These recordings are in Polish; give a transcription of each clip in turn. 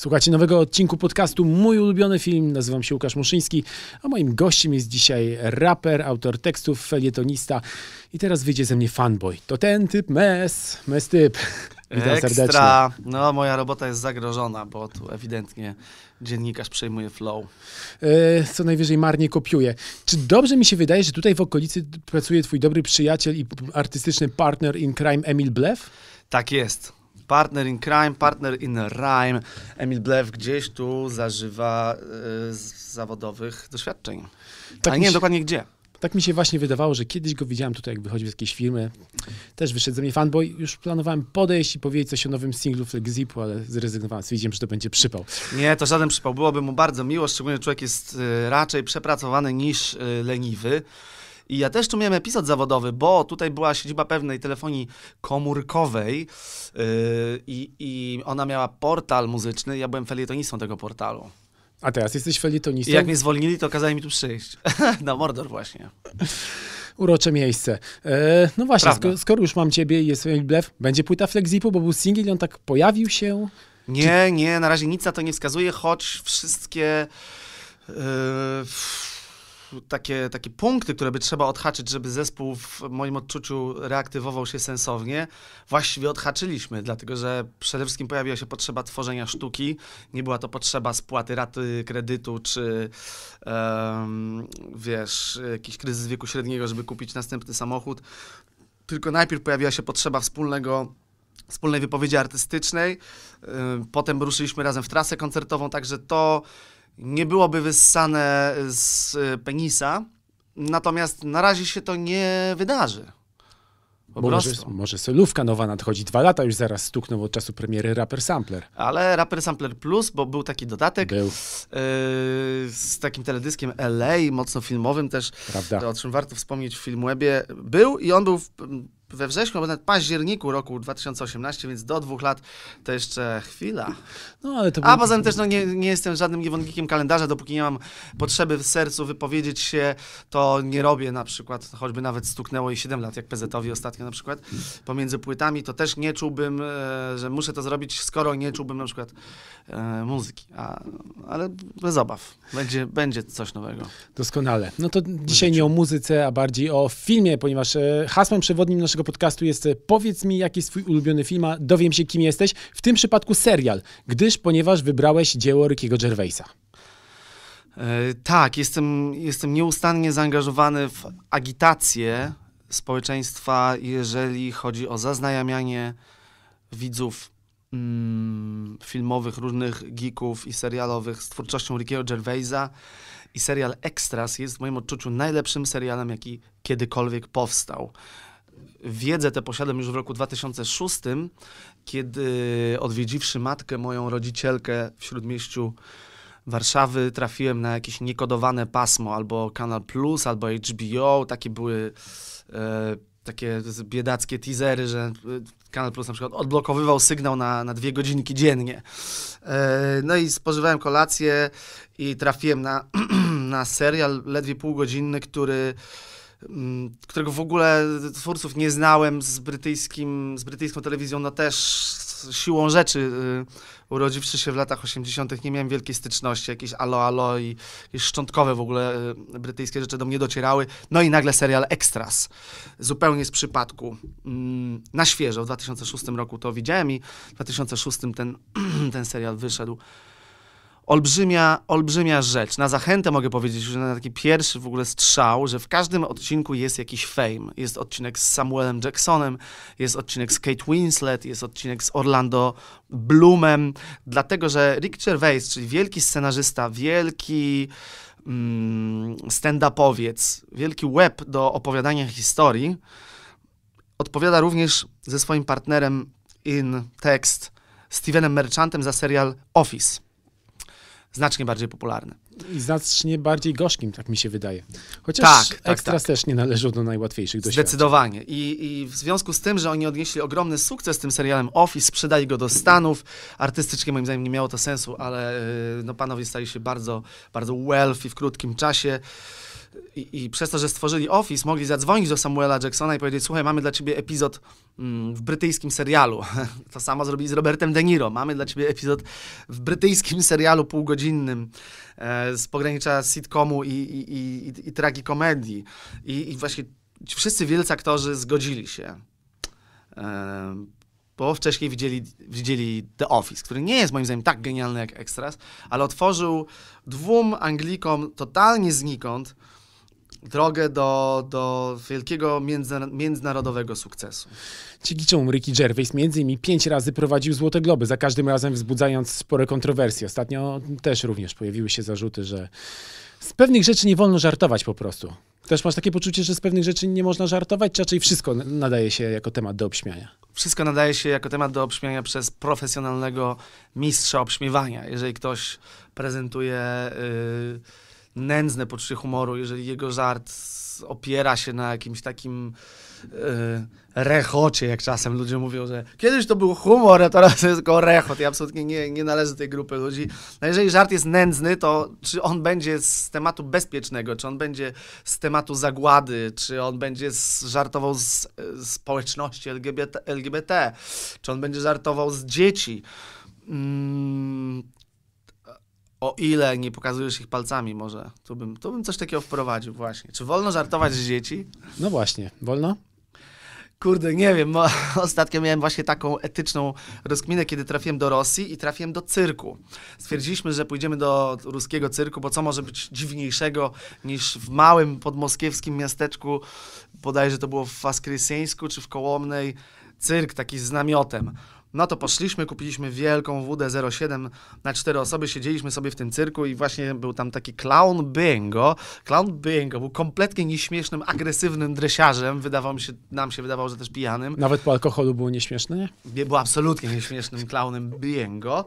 Słuchajcie nowego odcinku podcastu Mój ulubiony film. Nazywam się Łukasz Muszyński, a moim gościem jest dzisiaj raper, autor tekstów, felietonista. I teraz wyjdzie ze mnie fanboy. To ten typ mes, mes typ. Witam Ekstra. serdecznie. No, moja robota jest zagrożona, bo tu ewidentnie dziennikarz przejmuje flow. E, co najwyżej marnie kopiuje. Czy dobrze mi się wydaje, że tutaj w okolicy pracuje twój dobry przyjaciel i artystyczny partner in crime Emil Blef? Tak jest. Partner in crime, partner in rhyme. Emil Blef gdzieś tu zażywa y, zawodowych doświadczeń. Tak Ale nie się... wiem dokładnie gdzie. Tak mi się właśnie wydawało, że kiedyś go widziałem tutaj, jak wychodził z jakiejś firmy. Też wyszedł ze mnie fanboy. Już planowałem podejść i powiedzieć coś o nowym singlu Flexipu, ale zrezygnowałem. Widziałem, że to będzie przypał. Nie, to żaden przypał. Byłoby mu bardzo miło, szczególnie człowiek jest e, raczej przepracowany niż e, leniwy. I ja też tu miałem epizod zawodowy, bo tutaj była siedziba pewnej telefonii komórkowej yy, i, i ona miała portal muzyczny. Ja byłem felietonistą tego portalu. A teraz jesteś felietonistą? I jak mnie zwolnili, to kazali mi tu przyjść. Na Mordor właśnie. Urocze miejsce. E, no właśnie, sko skoro już mam ciebie i jest blef, będzie płyta Flexipu, bo był single on tak pojawił się? Nie, nie, na razie nic na to nie wskazuje, choć wszystkie... Yy, takie, takie punkty, które by trzeba odhaczyć, żeby zespół w moim odczuciu reaktywował się sensownie, właściwie odhaczyliśmy, dlatego że przede wszystkim pojawiła się potrzeba tworzenia sztuki. Nie była to potrzeba spłaty raty kredytu, czy um, wiesz, jakiś kryzys wieku średniego, żeby kupić następny samochód. Tylko najpierw pojawiła się potrzeba wspólnego wspólnej wypowiedzi artystycznej. Potem ruszyliśmy razem w trasę koncertową, także to nie byłoby wyssane z e, penisa, natomiast na razie się to nie wydarzy. Może, może solówka nowa nadchodzi, dwa lata już zaraz stuknął od czasu premiery Rapper Sampler. Ale Rapper Sampler Plus, bo był taki dodatek był. Yy, z takim teledyskiem LA, mocno filmowym też, Prawda. o czym warto wspomnieć w Filmwebie, był i on był w, we wrześniu, a nawet październiku roku 2018, więc do dwóch lat to jeszcze chwila. No, ale to A poza tym też no, nie, nie jestem żadnym niewolnikiem kalendarza, dopóki nie mam potrzeby w sercu wypowiedzieć się, to nie robię na przykład, choćby nawet stuknęło i 7 lat, jak PZ-owi ostatnio na przykład, pomiędzy płytami, to też nie czułbym, e, że muszę to zrobić, skoro nie czułbym na przykład e, muzyki. A, ale bez obaw, będzie, będzie coś nowego. Doskonale. No to dzisiaj nie o muzyce, a bardziej o filmie, ponieważ e, hasłem przewodnim naszego naszego podcastu jest e, Powiedz mi, jaki jest twój ulubiony film, a dowiem się, kim jesteś. W tym przypadku serial, gdyż ponieważ wybrałeś dzieło Rickiego Gervaisa. E, tak, jestem, jestem nieustannie zaangażowany w agitację społeczeństwa, jeżeli chodzi o zaznajamianie widzów mm, filmowych, różnych geeków i serialowych z twórczością Rickiego Gervaisa. I serial Extras jest w moim odczuciu najlepszym serialem, jaki kiedykolwiek powstał wiedzę tę posiadam już w roku 2006, kiedy odwiedziwszy matkę, moją rodzicielkę w Śródmieściu Warszawy, trafiłem na jakieś niekodowane pasmo, albo Kanal Plus, albo HBO, takie były e, takie biedackie teasery, że e, Kanal Plus na przykład odblokowywał sygnał na, na dwie godzinki dziennie. E, no i spożywałem kolację i trafiłem na, na serial ledwie półgodzinny, który Mm, którego w ogóle twórców nie znałem z, brytyjskim, z brytyjską telewizją, no też siłą rzeczy y, urodziwszy się w latach 80. nie miałem wielkiej styczności, jakieś alo alo i jakieś szczątkowe w ogóle y, brytyjskie rzeczy do mnie docierały. No i nagle serial Extras, zupełnie z przypadku, mm, na świeżo, w 2006 roku to widziałem i w 2006 ten, ten serial wyszedł olbrzymia, olbrzymia rzecz. Na zachętę mogę powiedzieć, że na taki pierwszy w ogóle strzał, że w każdym odcinku jest jakiś fame. Jest odcinek z Samuelem Jacksonem, jest odcinek z Kate Winslet, jest odcinek z Orlando Bloomem, dlatego że Rick Gervais, czyli wielki scenarzysta, wielki mm, stand-upowiec, wielki web do opowiadania historii, odpowiada również ze swoim partnerem in tekst Stevenem Merchantem za serial Office znacznie bardziej popularny. I znacznie bardziej gorzkim, tak mi się wydaje. Chociaż tak, tak, tak. też nie należą do najłatwiejszych doświadczeń. Zdecydowanie. I, I w związku z tym, że oni odnieśli ogromny sukces tym serialem Office, sprzedali go do Stanów, artystycznie moim zdaniem nie miało to sensu, ale y, no, panowie stali się bardzo, bardzo wealthy w krótkim czasie i, i, przez to, że stworzyli Office, mogli zadzwonić do Samuela Jacksona i powiedzieć, słuchaj, mamy dla ciebie epizod mm, w brytyjskim serialu. To samo zrobili z Robertem De Niro. Mamy dla ciebie epizod w brytyjskim serialu półgodzinnym e, z pogranicza sitcomu i, i, i, i tragikomedii. I, I właśnie wszyscy wielcy aktorzy zgodzili się e, bo wcześniej widzieli, widzieli The Office, który nie jest moim zdaniem tak genialny jak Extras, ale otworzył dwóm Anglikom totalnie znikąd drogę do, do wielkiego międzynarodowego sukcesu. Cikiczą Ricky Gervais między innymi pięć razy prowadził Złote Globy, za każdym razem wzbudzając spore kontrowersje. Ostatnio też również pojawiły się zarzuty, że z pewnych rzeczy nie wolno żartować po prostu. Też masz takie poczucie, że z pewnych rzeczy nie można żartować, czy raczej wszystko nadaje się jako temat do obśmiania? Wszystko nadaje się jako temat do obśmiania przez profesjonalnego mistrza obśmiewania. Jeżeli ktoś prezentuje... Yy nędzne poczucie humoru, jeżeli jego żart opiera się na jakimś takim yy, rechocie, jak czasem ludzie mówią, że kiedyś to był humor, a teraz jest tylko rechot. Ja absolutnie nie, nie należę do tej grupy ludzi. No jeżeli żart jest nędzny, to czy on będzie z tematu bezpiecznego, czy on będzie z tematu zagłady, czy on będzie z, żartował z, z e, społeczności LGBT, LGBT, czy on będzie żartował z dzieci. Mm, o ile nie pokazujesz ich palcami może, to bym, tu bym coś takiego wprowadził właśnie. Czy wolno żartować z dzieci? No właśnie, wolno? Kurde, nie wiem, no, ostatnio miałem właśnie taką etyczną rozkminę, kiedy trafiłem do Rosji i trafiłem do cyrku. Stwierdziliśmy, że pójdziemy do ruskiego cyrku, bo co może być dziwniejszego niż w małym podmoskiewskim miasteczku, bodajże to było w Faskrysieńsku czy w Kołomnej, cyrk taki z namiotem. No to poszliśmy, kupiliśmy wielką WD-07 na cztery osoby, siedzieliśmy sobie w tym cyrku i właśnie był tam taki clown Bingo. Clown Bingo był kompletnie nieśmiesznym, agresywnym dresiarzem, wydawał mi się, nam się wydawało, że też pijanym. Nawet po alkoholu było nieśmieszne, nie? Był absolutnie nieśmiesznym clownem Bingo.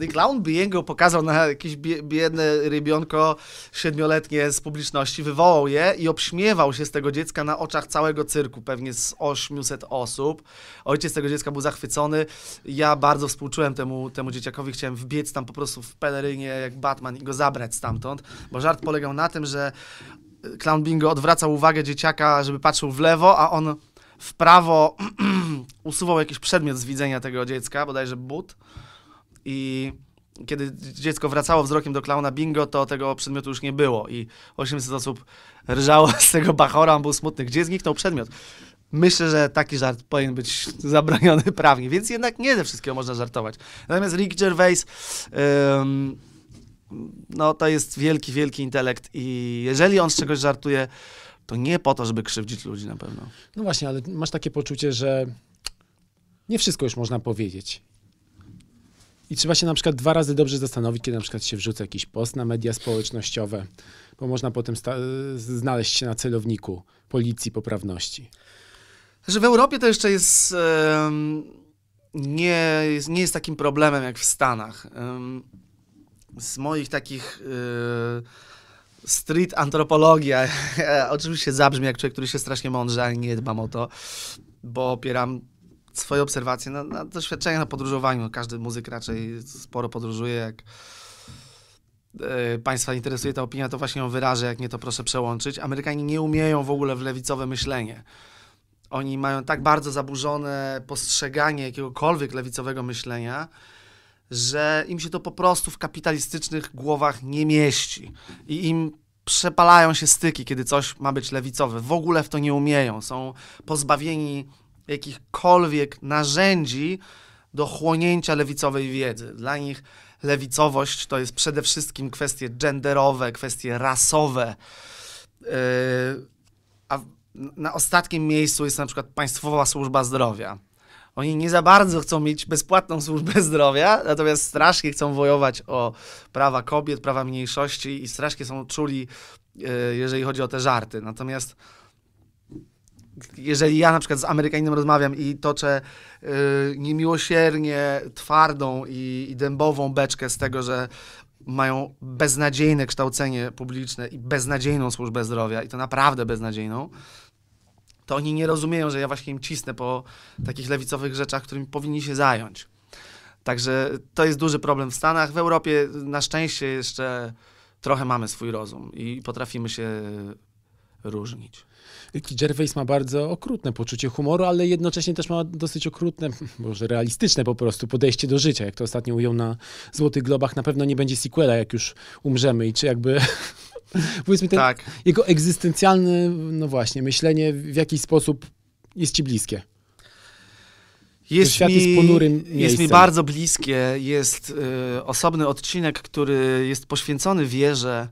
Nick e, Clown Biego pokazał na jakieś biedne rybionko siedmioletnie z publiczności, wywołał je i obśmiewał się z tego dziecka na oczach całego cyrku, pewnie z 800 osób. Ojciec tego dziecka był zachwycony. Ja bardzo współczułem temu, temu dzieciakowi, chciałem wbiec tam po prostu w pelerynie jak Batman i go zabrać stamtąd, bo żart polegał na tym, że e, Clown Bingo odwracał uwagę dzieciaka, żeby patrzył w lewo, a on w prawo usuwał jakiś przedmiot z widzenia tego dziecka, bodajże but i kiedy dziecko wracało wzrokiem do klauna bingo, to tego przedmiotu już nie było i 800 osób rżało z tego bachora, on był smutny. Gdzie zniknął przedmiot? Myślę, że taki żart powinien być zabroniony prawnie, więc jednak nie ze wszystkiego można żartować. Natomiast Rick Gervais... Ym, no to jest wielki, wielki intelekt i jeżeli on z czegoś żartuje, to nie po to, żeby krzywdzić ludzi na pewno. No właśnie, ale masz takie poczucie, że nie wszystko już można powiedzieć. I trzeba się na przykład dwa razy dobrze zastanowić, kiedy na przykład się wrzuca jakiś post na media społecznościowe, bo można potem znaleźć się na celowniku policji poprawności. Że w Europie to jeszcze jest, nie, jest, nie jest takim problemem jak w Stanach. z moich takich y, street antropologia, oczywiście zabrzmi jak człowiek, który się strasznie mądrze, ale nie dbam o to, bo opieram swoje obserwacje, na, na doświadczenia na podróżowaniu. Każdy muzyk raczej sporo podróżuje. Jak e, Państwa interesuje ta opinia, to właśnie ją wyrażę. Jak nie, to proszę przełączyć. Amerykanie nie umieją w ogóle w lewicowe myślenie. Oni mają tak bardzo zaburzone postrzeganie jakiegokolwiek lewicowego myślenia, że im się to po prostu w kapitalistycznych głowach nie mieści. I im przepalają się styki, kiedy coś ma być lewicowe. W ogóle w to nie umieją. Są pozbawieni jakichkolwiek narzędzi do chłonięcia lewicowej wiedzy. Dla nich lewicowość to jest przede wszystkim kwestie genderowe, kwestie rasowe. Yy, a na ostatnim miejscu jest na przykład Państwowa Służba Zdrowia. Oni nie za bardzo chcą mieć bezpłatną służbę zdrowia, natomiast strasznie chcą wojować o prawa kobiet, prawa mniejszości i strasznie są czuli, yy, jeżeli chodzi o te żarty. Natomiast jeżeli ja na przykład z Amerykaninem rozmawiam i toczę y, niemiłosiernie twardą i, i dębową beczkę z tego, że mają beznadziejne kształcenie publiczne i beznadziejną służbę zdrowia, i to naprawdę beznadziejną, to oni nie rozumieją, że ja właśnie im cisnę po takich lewicowych rzeczach, którymi powinni się zająć. Także to jest duży problem w Stanach. W Europie na szczęście jeszcze trochę mamy swój rozum i potrafimy się różnić. Ricky Gervais ma bardzo okrutne poczucie humoru, ale jednocześnie też ma dosyć okrutne, może realistyczne po prostu podejście do życia, jak to ostatnio ujął na Złotych Globach. Na pewno nie będzie sequela, jak już umrzemy i czy jakby... Powiedzmy, ten, tak. jego egzystencjalne, no właśnie, myślenie w jakiś sposób jest ci bliskie. Jest mi, jest, jest mi, bardzo bliskie. Jest y, osobny odcinek, który jest poświęcony wierze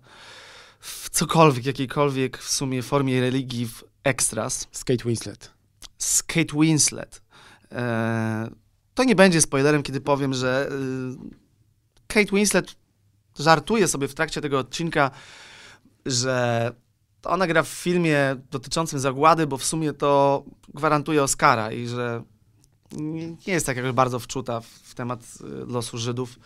w cokolwiek, jakiejkolwiek w sumie formie religii, w Extras. Z Kate Winslet. Z Kate Winslet. E, to nie będzie spoilerem, kiedy powiem, że y, Kate Winslet żartuje sobie w trakcie tego odcinka, że ona gra w filmie dotyczącym zagłady, bo w sumie to gwarantuje Oscara i że nie jest tak jakoś bardzo wczuta w, w temat y, losu Żydów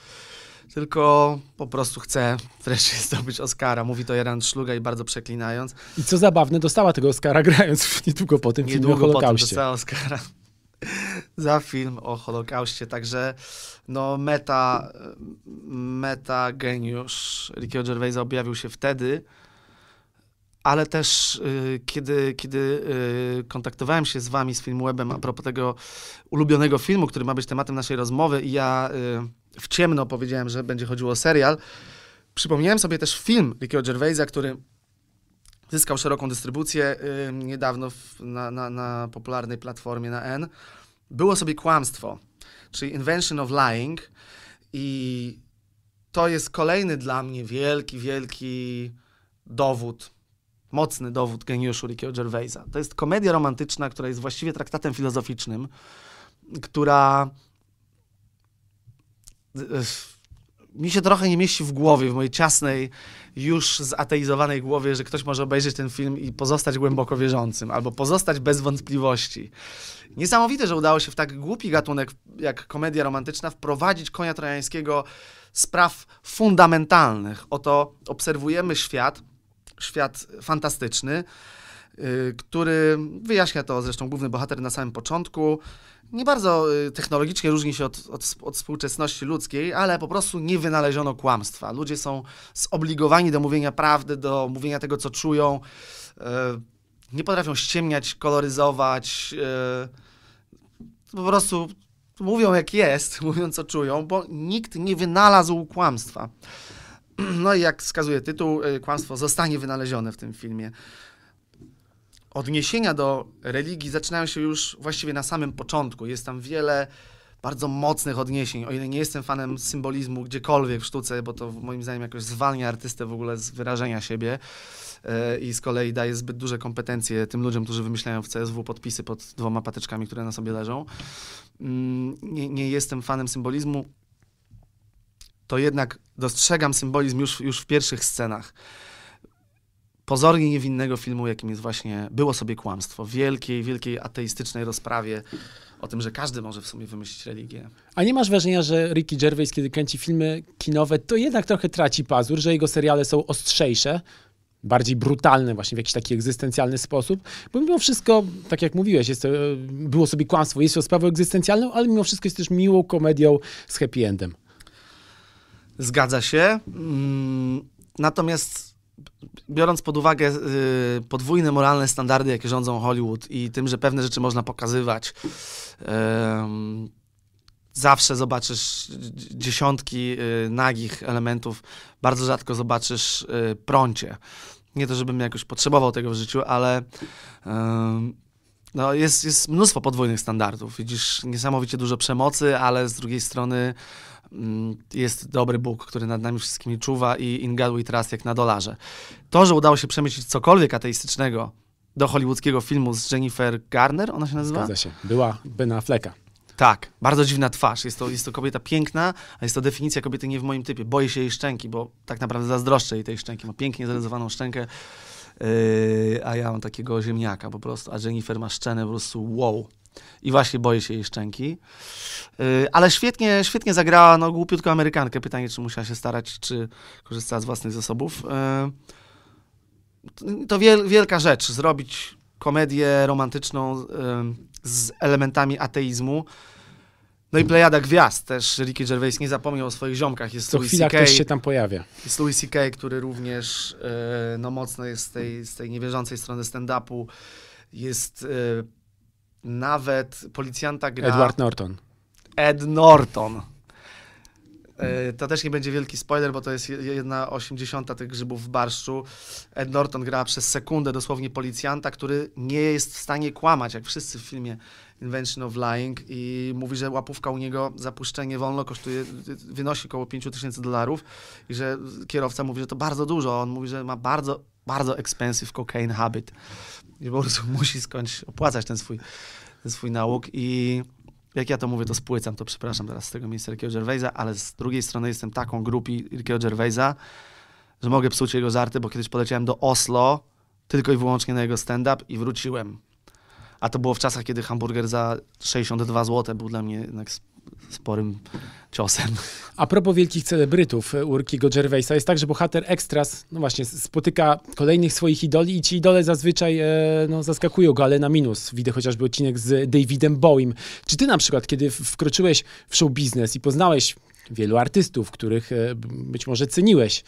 tylko po prostu chce wreszcie zdobyć Oscara. Mówi to Jaran Szluga i bardzo przeklinając. I co zabawne, dostała tego Oscara grając niedługo po tym niedługo filmie o Holokauście. Niedługo po tym dostała Oscara za film o Holokauście. Także no meta, meta geniusz Ricky Gervaisa objawił się wtedy, ale też y, kiedy, kiedy y, kontaktowałem się z wami, z Filmwebem, a propos tego ulubionego filmu, który ma być tematem naszej rozmowy i ja y, w ciemno powiedziałem, że będzie chodziło o serial, przypomniałem sobie też film Rickiego Gervaisa, który zyskał szeroką dystrybucję niedawno na, na, na popularnej platformie na N. Było sobie kłamstwo, czyli Invention of Lying i to jest kolejny dla mnie wielki, wielki dowód mocny dowód geniuszu Rickiego Gervaisa. To jest komedia romantyczna, która jest właściwie traktatem filozoficznym, która e, mi się trochę nie mieści w głowie, w mojej ciasnej, już zateizowanej głowie, że ktoś może obejrzeć ten film i pozostać głęboko wierzącym, albo pozostać bez wątpliwości. Niesamowite, że udało się w tak głupi gatunek jak komedia romantyczna wprowadzić konia trojańskiego spraw fundamentalnych. Oto obserwujemy świat, świat fantastyczny, y, który wyjaśnia to zresztą główny bohater na samym początku. Nie bardzo y, technologicznie różni się od, od, od współczesności ludzkiej, ale po prostu nie wynaleziono kłamstwa. Ludzie są zobligowani do mówienia prawdy, do mówienia tego, co czują. Y, nie potrafią ściemniać, koloryzować. Po prostu mówią jak jest, mówią co czują, bo nikt nie wynalazł kłamstwa. No i jak wskazuje tytuł, y, kłamstwo zostanie wynalezione w tym filmie. Odniesienia do religii zaczynają się już właściwie na samym początku. Jest tam wiele bardzo mocnych odniesień. O ile nie jestem fanem symbolizmu gdziekolwiek w sztuce, bo to moim zdaniem jakoś zwalnia artystę w ogóle z wyrażenia siebie y, i z kolei daje zbyt duże kompetencje tym ludziom, którzy wymyślają w CSW podpisy pod dwoma patyczkami, które na sobie leżą. Mm, nie, nie jestem fanem symbolizmu to jednak dostrzegam symbolizm już, już w pierwszych scenach pozornie niewinnego filmu, jakim jest właśnie Było sobie kłamstwo, wielkiej, wielkiej ateistycznej rozprawie o tym, że każdy może w sumie wymyślić religię. A nie masz wrażenia, że Ricky Gervais, kiedy kręci filmy kinowe, to jednak trochę traci pazur, że jego seriale są ostrzejsze, bardziej brutalne właśnie w jakiś taki egzystencjalny sposób, bo mimo wszystko, tak jak mówiłeś, jest to, e, było sobie kłamstwo, jest to sprawą egzystencjalną, ale mimo wszystko jest też miłą komedią z happy endem. Zgadza się. Mm, natomiast biorąc pod uwagę y, podwójne moralne standardy, jakie rządzą Hollywood i tym, że pewne rzeczy można pokazywać, zawsze zobaczysz dziesiątki y, nagich elementów, bardzo rzadko zobaczysz y, prącie. Nie to, żebym jakoś potrzebował tego w życiu, ale no jest, jest mnóstwo podwójnych standardów. Widzisz niesamowicie dużo przemocy, ale z drugiej strony Mm, jest dobry Bóg, który nad nami wszystkimi czuwa i in God we trust jak na dolarze. To, że udało się przemycić cokolwiek ateistycznego do hollywoodzkiego filmu z Jennifer Garner, ona się nazywa? Zgadza się. Była Bena Fleka. Tak, bardzo dziwna twarz. Jest to, jest to kobieta piękna, a jest to definicja kobiety nie w moim typie. Boję się jej szczęki, bo tak naprawdę zazdroszczę jej tej szczęki. Ma pięknie zarysowaną szczękę, yy, a ja mam takiego ziemniaka po prostu, a Jennifer ma szczenę po prostu wow. I właśnie boję się jej szczęki. Y, ale świetnie, świetnie zagrała, no głupiutko Amerykankę. Pytanie, czy musiała się starać, czy korzystała z własnych zasobów. Y, to wielka rzecz, zrobić komedię romantyczną y, z elementami ateizmu. No i plejada gwiazd też. Ricky Gervais nie zapomniał o swoich ziomkach. Jest Co Louis chwila ktoś się tam pojawia. Jest Louis C.K., który również no, mocno jest z tej, z tej niewierzącej strony stand-upu. Jest nawet policjanta gra... Edward Norton. Ed Norton. E, to też nie będzie wielki spoiler, bo to jest jedna osiemdziesiąta tych grzybów w barszczu. Ed Norton gra przez sekundę dosłownie policjanta, który nie jest w stanie kłamać, jak wszyscy w filmie Invention of Lying i mówi, że łapówka u niego, zapuszczenie wolno kosztuje, wynosi około 5 tysięcy dolarów i że kierowca mówi, że to bardzo dużo. On mówi, że ma bardzo, bardzo expensive cocaine habit i po prostu musi skończyć opłacać ten swój, ten swój nałóg i jak ja to mówię, to spłycam, to przepraszam teraz z tego miejsca Rickiego Gervaisa, ale z drugiej strony jestem taką grupi Rickiego Gervaisa, że mogę psuć jego żarty, bo kiedyś poleciałem do Oslo tylko i wyłącznie na jego stand-up i wróciłem. A to było w czasach, kiedy hamburger za 62 zł był dla mnie jednak sporym ciosem. A propos wielkich celebrytów e, Urki Gervaisa, jest tak, że bohater Ekstras, no właśnie, spotyka kolejnych swoich idoli i ci idole zazwyczaj e, no, zaskakują go, ale na minus. Widzę chociażby odcinek z Davidem Bowiem. Czy ty na przykład, kiedy wkroczyłeś w show biznes i poznałeś wielu artystów, których e, być może ceniłeś,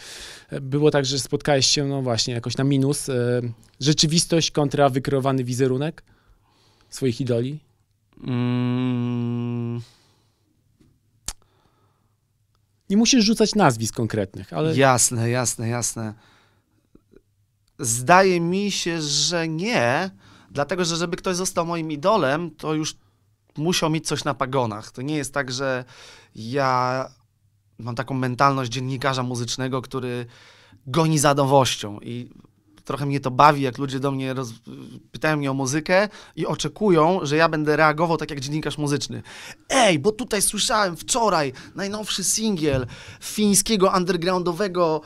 e, było tak, że spotkałeś się, no właśnie, jakoś na minus. E, rzeczywistość kontra wykreowany wizerunek swoich idoli? Mm nie musisz rzucać nazwisk konkretnych, ale. Jasne, jasne, jasne. Zdaje mi się, że nie, dlatego że żeby ktoś został moim idolem, to już musiał mieć coś na pagonach. To nie jest tak, że ja mam taką mentalność dziennikarza muzycznego, który goni za i trochę mnie to bawi, jak ludzie do mnie roz... pytają mnie o muzykę i oczekują, że ja będę reagował tak jak dziennikarz muzyczny. Ej, bo tutaj słyszałem wczoraj najnowszy singiel fińskiego undergroundowego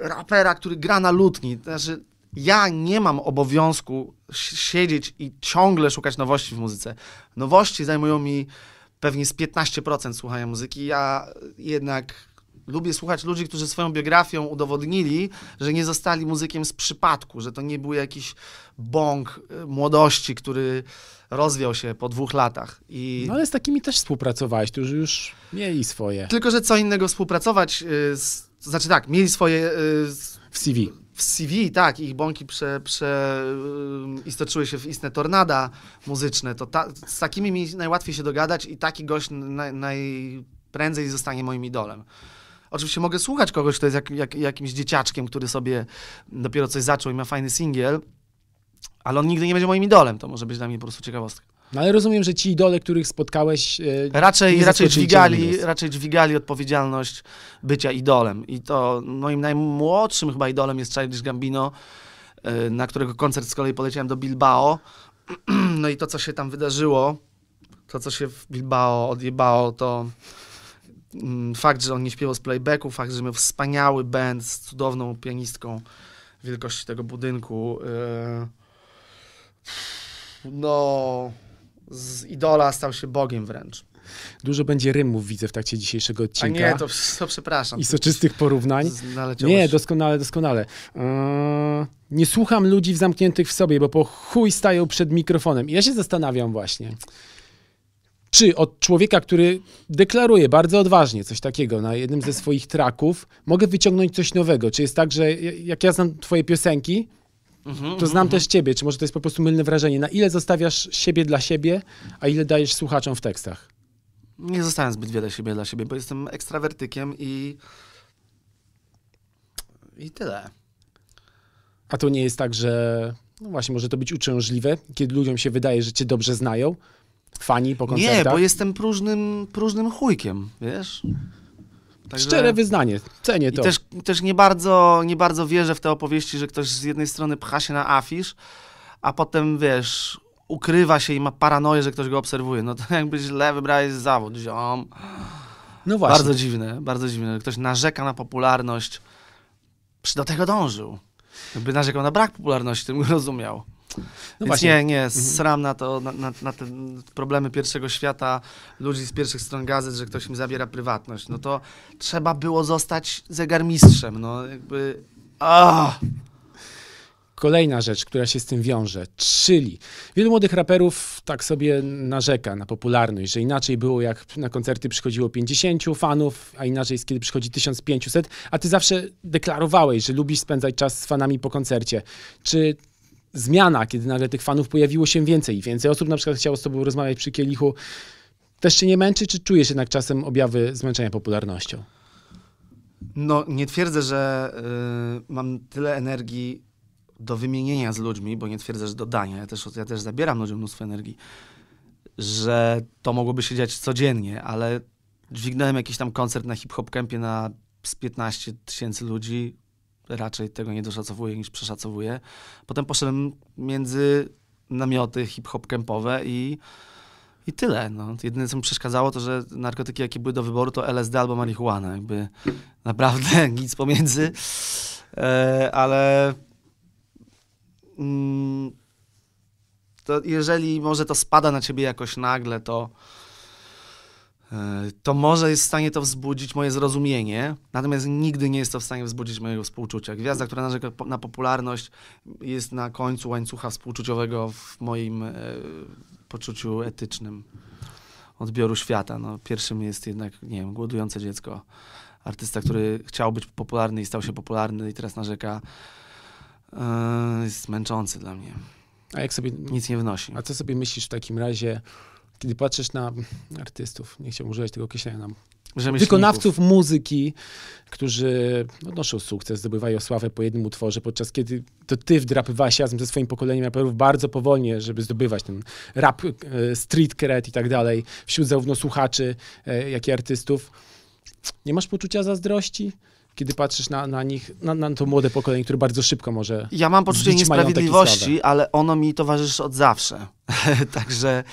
rapera, który gra na lutni. Znaczy, ja nie mam obowiązku siedzieć i ciągle szukać nowości w muzyce. Nowości zajmują mi pewnie z 15% słuchania muzyki. Ja jednak lubię słuchać ludzi, którzy swoją biografią udowodnili, że nie zostali muzykiem z przypadku, że to nie był jakiś bąk y, młodości, który rozwiał się po dwóch latach. I... No ale z takimi też współpracowałeś, którzy już mieli swoje. Tylko, że co innego współpracować, y, z... to znaczy tak, mieli swoje... Y, z... W CV. W CV, tak, ich bąki prze, prze, istoczyły się w istne tornada muzyczne. To ta... z takimi mi najłatwiej się dogadać i taki gość najprędzej zostanie moim idolem oczywiście mogę słuchać kogoś, kto jest jak, jak, jakimś dzieciaczkiem, który sobie dopiero coś zaczął i ma fajny singiel, ale on nigdy nie będzie moim idolem. To może być dla mnie po prostu ciekawostka. No ale rozumiem, że ci idole, których spotkałeś. E, raczej, raczej, dźwigali, raczej dźwigali odpowiedzialność bycia idolem. I to moim najmłodszym chyba idolem jest Childish Gambino, e, na którego koncert z kolei poleciałem do Bilbao. no i to, co się tam wydarzyło, to, co się w Bilbao odjebało, to Mm, fakt, że on nie śpiewał z playbacku, fakt, że miał wspaniały band z cudowną pianistką wielkości tego budynku. Yy, no, z idola stał się Bogiem wręcz. Dużo będzie rymów widzę w trakcie dzisiejszego odcinka. A nie, to, to przepraszam. I soczystych porównań. Nie, doskonale, doskonale. Yy, nie słucham ludzi w zamkniętych w sobie, bo po chuj stają przed mikrofonem. I ja się zastanawiam właśnie czy od człowieka, który deklaruje bardzo odważnie coś takiego na jednym ze swoich traków, mogę wyciągnąć coś nowego? Czy jest tak, że jak ja znam twoje piosenki, mhm, to znam mhm, też mhm. ciebie. Czy może to jest po prostu mylne wrażenie? Na ile zostawiasz siebie dla siebie, a ile dajesz słuchaczom w tekstach? Nie zostałem zbyt wiele siebie dla siebie, bo jestem ekstrawertykiem i... I tyle. A to nie jest tak, że... No właśnie, może to być uciążliwe, kiedy ludziom się wydaje, że cię dobrze znają, fani po koncertach? Nie, bo jestem próżnym, próżnym chujkiem, wiesz? Także... Szczere wyznanie, cenię to. I też, też nie, bardzo, nie bardzo wierzę w te opowieści, że ktoś z jednej strony pcha się na afisz, a potem, wiesz, ukrywa się i ma paranoję, że ktoś go obserwuje. No to jakby źle wybrałeś zawód, ziom. No właśnie. Bardzo dziwne, bardzo dziwne. Ktoś narzeka na popularność. Do tego dążył. Jakby narzekał na brak popularności, tym rozumiał. No Więc nie, nie, mhm. sram na to, na, na, na, te problemy pierwszego świata, ludzi z pierwszych stron gazet, że ktoś im zabiera prywatność. No to trzeba było zostać zegarmistrzem, no jakby... Ah! Kolejna rzecz, która się z tym wiąże, czyli wielu młodych raperów tak sobie narzeka na popularność, że inaczej było jak na koncerty przychodziło 50 fanów, a inaczej jest kiedy przychodzi 1500, a ty zawsze deklarowałeś, że lubisz spędzać czas z fanami po koncercie. Czy zmiana, kiedy nagle tych fanów pojawiło się więcej i więcej osób na przykład chciało z tobą rozmawiać przy kielichu. Też się nie męczy, czy czujesz jednak czasem objawy zmęczenia popularnością? No, nie twierdzę, że y, mam tyle energii do wymienienia z ludźmi, bo nie twierdzę, że do dania. Ja też, ja też zabieram ludziom mnóstwo energii, że to mogłoby się dziać codziennie, ale dźwignąłem jakiś tam koncert na hip-hop campie na z 15 tysięcy ludzi raczej tego nie doszacowuję niż przeszacowuję. Potem poszedłem między namioty hip-hop kempowe i, i tyle. No. Jedyne, co mi przeszkadzało, to że narkotyki, jakie były do wyboru, to LSD albo marihuana. Jakby naprawdę nic pomiędzy. E, ale mm, to jeżeli może to spada na ciebie jakoś nagle, to E, to może jest w stanie to wzbudzić moje zrozumienie, natomiast nigdy nie jest to w stanie wzbudzić mojego współczucia. Gwiazda, która narzeka na popularność, jest na końcu łańcucha współczuciowego w moim e, poczuciu etycznym odbioru świata. No, pierwszym jest jednak, nie wiem, głodujące dziecko. Artysta, który chciał być popularny i stał się popularny i teraz narzeka, e, jest męczący dla mnie. A jak sobie... Nic nie wnosi. A co sobie myślisz w takim razie kiedy patrzysz na artystów, nie chciałbym używać tego określenia, nam wykonawców muzyki, którzy odnoszą sukces, zdobywają sławę po jednym utworze, podczas kiedy to ty wdrapywałaś razem ze swoim pokoleniem raperów bardzo powolnie, żeby zdobywać ten rap, e, street cred i tak dalej, wśród zarówno słuchaczy, e, jak i artystów. Nie masz poczucia zazdrości? kiedy patrzysz na, na nich, na, na to młode pokolenie, które bardzo szybko może. Ja mam poczucie niesprawiedliwości, ale ono mi towarzyszy od zawsze. Także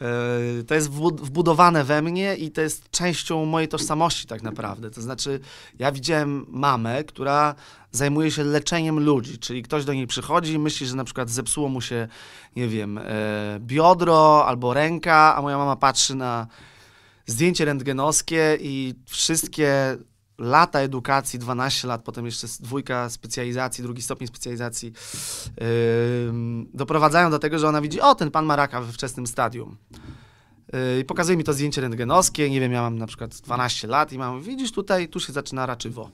E, to jest wbudowane we mnie i to jest częścią mojej tożsamości tak naprawdę. To znaczy, ja widziałem mamę, która zajmuje się leczeniem ludzi, czyli ktoś do niej przychodzi i myśli, że na przykład zepsuło mu się, nie wiem, e, biodro albo ręka, a moja mama patrzy na zdjęcie rentgenowskie i wszystkie lata edukacji, 12 lat, potem jeszcze dwójka specjalizacji, drugi stopień specjalizacji, yy, doprowadzają do tego, że ona widzi, o, ten pan ma raka we wczesnym stadium. Yy, I pokazuje mi to zdjęcie rentgenowskie, nie wiem, ja mam na przykład 12 lat i mam, widzisz tutaj, tu się zaczyna raczywo.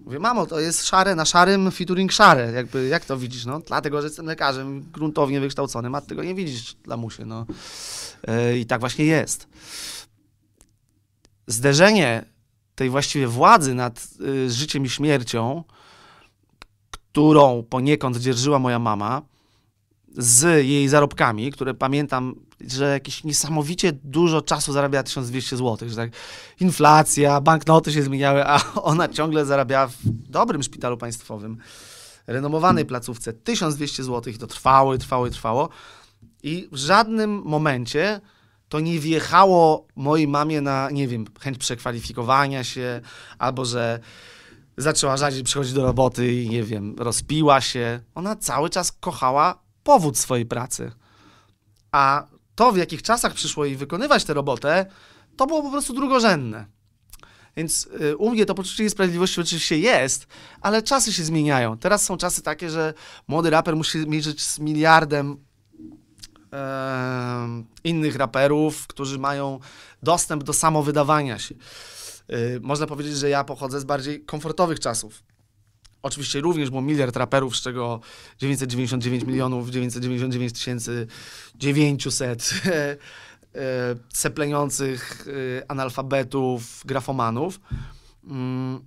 Mówię, mamo, to jest szare na szarym, featuring szare. Jakby, jak to widzisz? No, dlatego, że jestem lekarzem gruntownie wykształconym, a tego nie widzisz, lamusie. No. Yy, I tak właśnie jest. Zderzenie tej właściwie władzy nad y, życiem i śmiercią, którą poniekąd dzierżyła moja mama, z jej zarobkami, które pamiętam, że jakieś niesamowicie dużo czasu zarabiała 1200 zł, że tak inflacja, banknoty się zmieniały, a ona ciągle zarabiała w dobrym szpitalu państwowym, renomowanej placówce 1200 zł i to trwało, i trwało, i trwało. I w żadnym momencie to nie wjechało mojej mamie na, nie wiem, chęć przekwalifikowania się, albo że zaczęła rzadziej przychodzić do roboty i, nie wiem, rozpiła się. Ona cały czas kochała powód swojej pracy. A to, w jakich czasach przyszło jej wykonywać tę robotę, to było po prostu drugorzędne. Więc y, u mnie to poczucie niesprawiedliwości oczywiście jest, ale czasy się zmieniają. Teraz są czasy takie, że młody raper musi mierzyć z miliardem innych raperów, którzy mają dostęp do samowydawania się. Y, można powiedzieć, że ja pochodzę z bardziej komfortowych czasów. Oczywiście również było miliard raperów, z czego 999 milionów 999 tysięcy 900 sepleniących e, e, analfabetów, grafomanów, mm,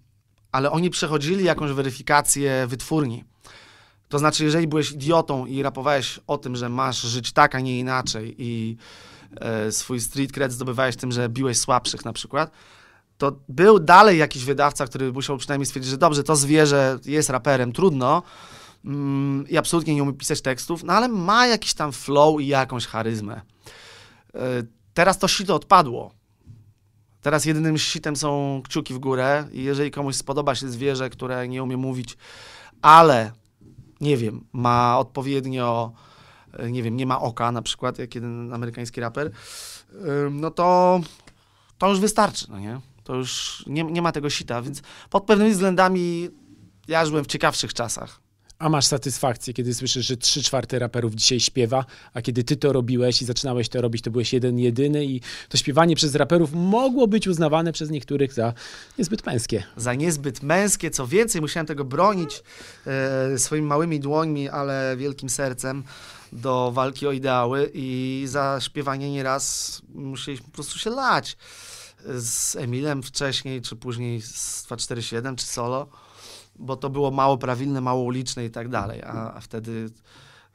ale oni przechodzili jakąś weryfikację wytwórni. To znaczy, jeżeli byłeś idiotą i rapowałeś o tym, że masz żyć tak, a nie inaczej i e, swój street cred zdobywałeś tym, że biłeś słabszych na przykład, to był dalej jakiś wydawca, który musiał przynajmniej stwierdzić, że dobrze, to zwierzę jest raperem, trudno mm, i absolutnie nie umie pisać tekstów, no ale ma jakiś tam flow i jakąś charyzmę. E, teraz to sito odpadło. Teraz jedynym sitem są kciuki w górę i jeżeli komuś spodoba się zwierzę, które nie umie mówić, ale nie wiem, ma odpowiednio, e, nie wiem, nie ma oka na przykład, jak jeden amerykański raper, no to to już wystarczy, no nie? To już nie, nie ma tego sita, więc pod pewnymi względami ja już byłem w ciekawszych czasach a masz satysfakcję, kiedy słyszysz, że trzy czwarte raperów dzisiaj śpiewa, a kiedy ty to robiłeś i zaczynałeś to robić, to byłeś jeden jedyny i to śpiewanie przez raperów mogło być uznawane przez niektórych za niezbyt męskie. Za niezbyt męskie, co więcej, musiałem tego bronić e, swoimi małymi dłońmi, ale wielkim sercem do walki o ideały i za śpiewanie nieraz musieliśmy po prostu się lać z Emilem wcześniej, czy później z 247, czy solo bo to było mało prawilne, mało uliczne i tak dalej. A, a wtedy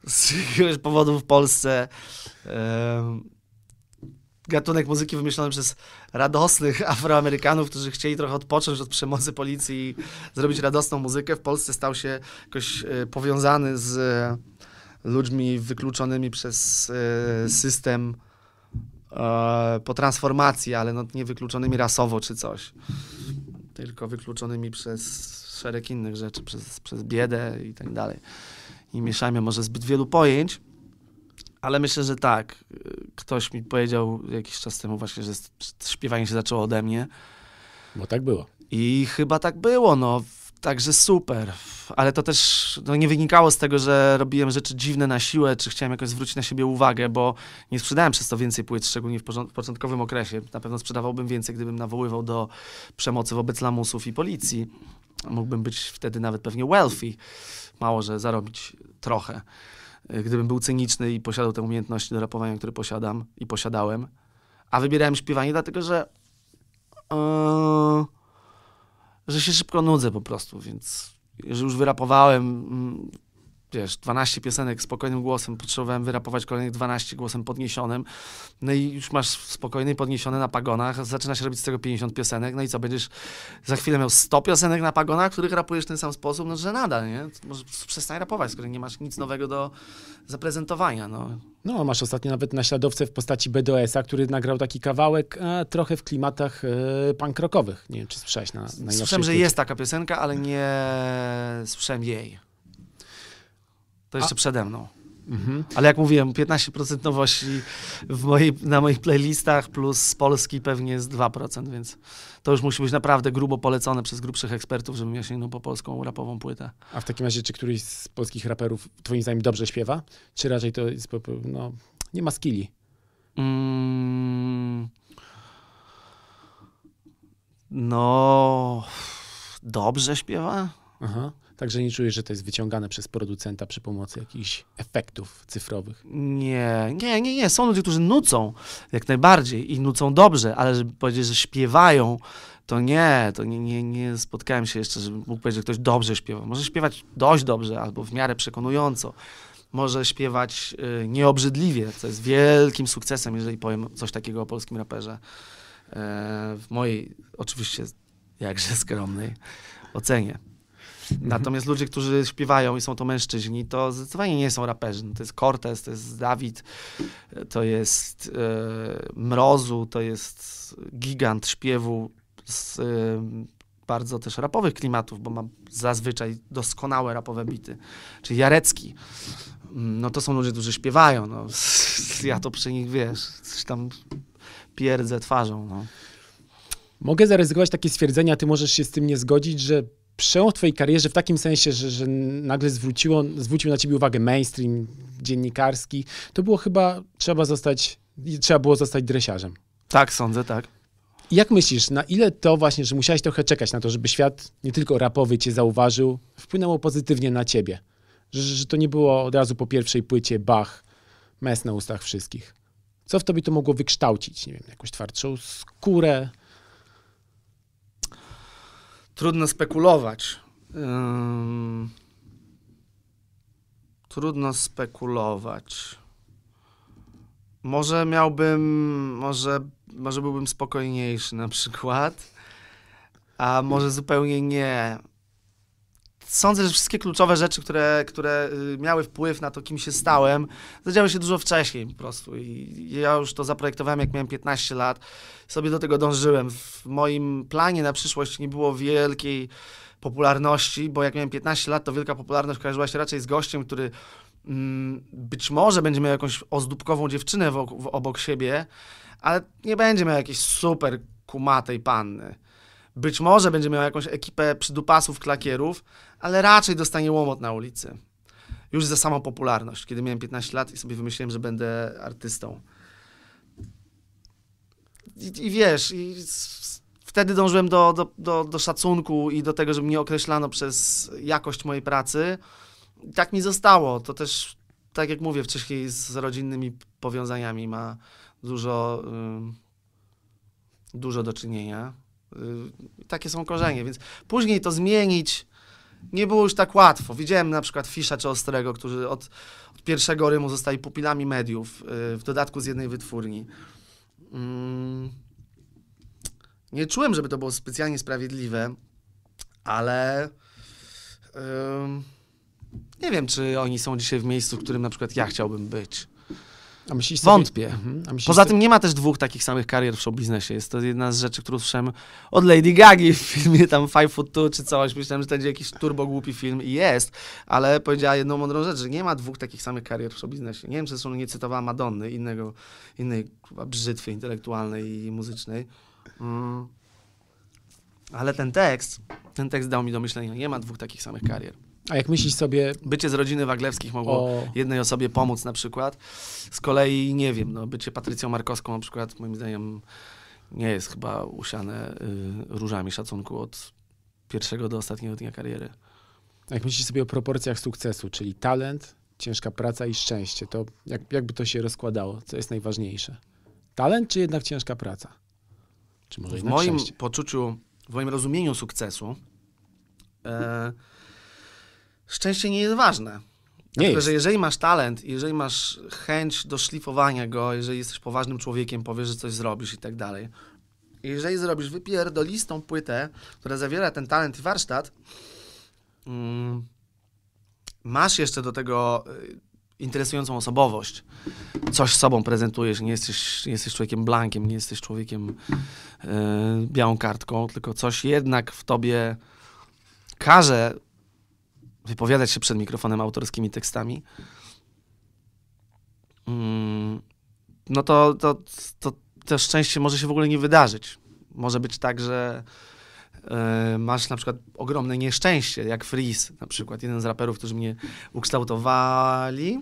z jakiegoś powodu w Polsce gatunek muzyki wymyślony przez radosnych Afroamerykanów, którzy chcieli trochę odpocząć od przemocy policji i zrobić radosną muzykę, w Polsce stał się jakoś e, powiązany z e, ludźmi wykluczonymi przez e, system po transformacji, ale no, nie wykluczonymi rasowo czy coś, tylko wykluczonymi przez szereg innych rzeczy, przez, przez biedę i tak dalej. I mieszajmy może zbyt wielu pojęć, ale myślę, że tak. Ktoś mi powiedział jakiś czas temu właśnie, że śpiewanie się zaczęło ode mnie. Bo tak było. I chyba tak było, no. Także super. Ale to też no, nie wynikało z tego, że robiłem rzeczy dziwne na siłę, czy chciałem jakoś zwrócić na siebie uwagę, bo nie sprzedałem przez to więcej płyt, szczególnie w początkowym okresie. Na pewno sprzedawałbym więcej, gdybym nawoływał do przemocy wobec lamusów i policji mógłbym być wtedy nawet pewnie wealthy, mało, że zarobić trochę. E, gdybym był cyniczny i posiadał te umiejętności do rapowania, które posiadam i posiadałem. A wybierałem śpiewanie, dlatego że. Yy, że się szybko nudzę po prostu, więc. jeżeli już wyrapowałem mm, wiesz, 12 piosenek spokojnym głosem, potrzebowałem wyrapować kolejnych 12 głosem podniesionym, no i już masz spokojny i podniesiony na pagonach, zaczyna się robić z tego 50 piosenek, no i co, będziesz za chwilę miał 100 piosenek na pagonach, których rapujesz w ten sam sposób, no że nada, nie? Może przestań rapować, skoro nie masz nic nowego do zaprezentowania, no. No, masz ostatnio nawet naśladowcę w postaci BDS-a, który nagrał taki kawałek e, trochę w klimatach e, punk rockowych. Nie wiem, czy słyszałeś na, na Słyszałem, że jest taka piosenka, ale nie słyszałem jej. To jeszcze A... przede mną. Mhm. Ale jak mówiłem, 15% nowości mojej, na moich playlistach, plus z Polski pewnie jest 2%, więc to już musi być naprawdę grubo polecone przez grubszych ekspertów, żebym ja sięgnął po polską rapową płytę. A w takim razie, czy któryś z polskich raperów twoim zdaniem dobrze śpiewa? Czy raczej to jest, no, nie ma skilli? Mm, no, dobrze śpiewa? Aha. Także nie czujesz, że to jest wyciągane przez producenta przy pomocy jakichś efektów cyfrowych. Nie, nie, nie, nie. Są ludzie, którzy nucą jak najbardziej i nucą dobrze, ale żeby powiedzieć, że śpiewają, to nie, to nie, nie, nie spotkałem się jeszcze, żeby mógł powiedzieć, że ktoś dobrze śpiewa. Może śpiewać dość dobrze albo w miarę przekonująco może śpiewać y, nieobrzydliwie, co jest wielkim sukcesem, jeżeli powiem coś takiego o polskim raperze. E, w mojej, oczywiście, jakże skromnej ocenie. Mhm. Natomiast ludzie, którzy śpiewają i są to mężczyźni, to zdecydowanie nie są raperzy. No to jest Cortez, to jest Dawid, to jest e, Mrozu, to jest gigant śpiewu z e, bardzo też rapowych klimatów, bo ma zazwyczaj doskonałe rapowe bity, czyli Jarecki. Mm, no to są ludzie, którzy śpiewają. No. Ja to przy nich, wiesz, coś tam pierdzę twarzą. No. Mogę zaryzykować takie stwierdzenia, ty możesz się z tym nie zgodzić, że przełom w twojej karierze w takim sensie, że, że nagle zwróciło, zwrócił na ciebie uwagę mainstream dziennikarski, to było chyba, trzeba zostać, trzeba było zostać dresiarzem. Tak, sądzę, tak. Jak myślisz, na ile to właśnie, że musiałeś trochę czekać na to, żeby świat nie tylko rapowy cię zauważył, wpłynęło pozytywnie na ciebie? Że, że to nie było od razu po pierwszej płycie bach, mes na ustach wszystkich. Co w tobie to mogło wykształcić? Nie wiem, jakąś twardszą skórę, Trudno spekulować. Um, trudno spekulować. Może miałbym, może, może byłbym spokojniejszy na przykład, a może zupełnie nie sądzę, że wszystkie kluczowe rzeczy, które, które y, miały wpływ na to, kim się stałem, zadziały się dużo wcześniej po prostu. I ja już to zaprojektowałem, jak miałem 15 lat. Sobie do tego dążyłem. W moim planie na przyszłość nie było wielkiej popularności, bo jak miałem 15 lat, to wielka popularność kojarzyła się raczej z gościem, który mm, być może będzie miał jakąś ozdóbkową dziewczynę w, w, obok siebie, ale nie będzie miał jakiejś super kumatej panny. Być może będzie miał jakąś ekipę przydupasów, klakierów, ale raczej dostanie łomot na ulicy. Już za samą popularność, kiedy miałem 15 lat i sobie wymyśliłem, że będę artystą. I, i wiesz, i wtedy dążyłem do, do, do, do szacunku i do tego, żeby mnie określano przez jakość mojej pracy. I tak mi zostało. To też, tak jak mówię wcześniej, z rodzinnymi powiązaniami ma dużo, y, dużo do czynienia. Y, takie są korzenie, więc później to zmienić nie było już tak łatwo. Widziałem na przykład Fisza czy Ostrego, którzy od, od pierwszego Rymu zostali pupilami mediów, y, w dodatku z jednej wytwórni. Mm. Nie czułem, żeby to było specjalnie sprawiedliwe, ale nie wiem, czy oni są dzisiaj w miejscu, w którym na przykład ja chciałbym być. Sobie... Wątpię. Mhm. Poza sobie... tym nie ma też dwóch takich samych karier w showbiznesie. Jest to jedna z rzeczy, którą słyszałem od Lady Gagi w filmie tam Five Foot Two czy coś. Myślałem, że to będzie jakiś turbo głupi film i jest, ale powiedziała jedną mądrą rzecz, że nie ma dwóch takich samych karier w showbiznesie. Nie wiem, czy zresztą nie cytowała Madonny, innego, innej chyba, brzytwy intelektualnej i muzycznej. Mm. Ale ten tekst, ten tekst dał mi do myślenia. Nie ma dwóch takich samych karier. A jak myślisz sobie... Bycie z rodziny Waglewskich mogło o... jednej osobie pomóc na przykład. Z kolei, nie wiem, no, bycie Patrycją Markowską na przykład, moim zdaniem, nie jest chyba usiane y, różami szacunku od pierwszego do ostatniego dnia kariery. A jak myślisz sobie o proporcjach sukcesu, czyli talent, ciężka praca i szczęście, to jak, jakby to się rozkładało? Co jest najważniejsze? Talent czy jednak ciężka praca? Czy może w moim szczęście? poczuciu, w moim rozumieniu sukcesu, e, szczęście nie jest ważne. Dlatego, jest. że jeżeli masz talent, jeżeli masz chęć do szlifowania go, jeżeli jesteś poważnym człowiekiem, powiesz, że coś zrobisz i tak dalej. Jeżeli zrobisz wypierdolistą płytę, która zawiera ten talent i warsztat, mm, masz jeszcze do tego y, interesującą osobowość. Coś sobą prezentujesz, nie jesteś, nie jesteś człowiekiem blankiem, nie jesteś człowiekiem yy, białą kartką, tylko coś jednak w tobie każe wypowiadać się przed mikrofonem autorskimi tekstami, mm, no to, to, to, to szczęście może się w ogóle nie wydarzyć. Może być tak, że yy, masz na przykład ogromne nieszczęście, jak Freeze na przykład, jeden z raperów, którzy mnie ukształtowali.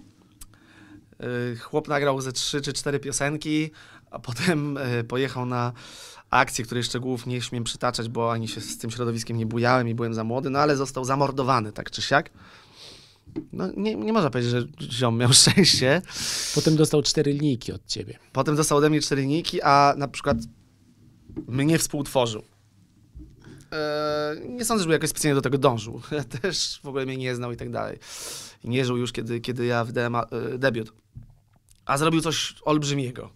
Yy, chłop nagrał ze trzy czy cztery piosenki, a potem yy, pojechał na akcję, której szczegółów nie śmiem przytaczać, bo ani się z tym środowiskiem nie bujałem i byłem za młody, no ale został zamordowany, tak czy siak. No, nie, nie można powiedzieć, że ziom miał szczęście. Potem dostał cztery linijki od ciebie. Potem dostał ode mnie cztery linijki, a na przykład mnie współtworzył. Eee, nie sądzę, żeby jakoś specjalnie do tego dążył. Też w ogóle mnie nie znał i tak dalej. nie żył już, kiedy, kiedy ja wydałem e, debiut. A zrobił coś olbrzymiego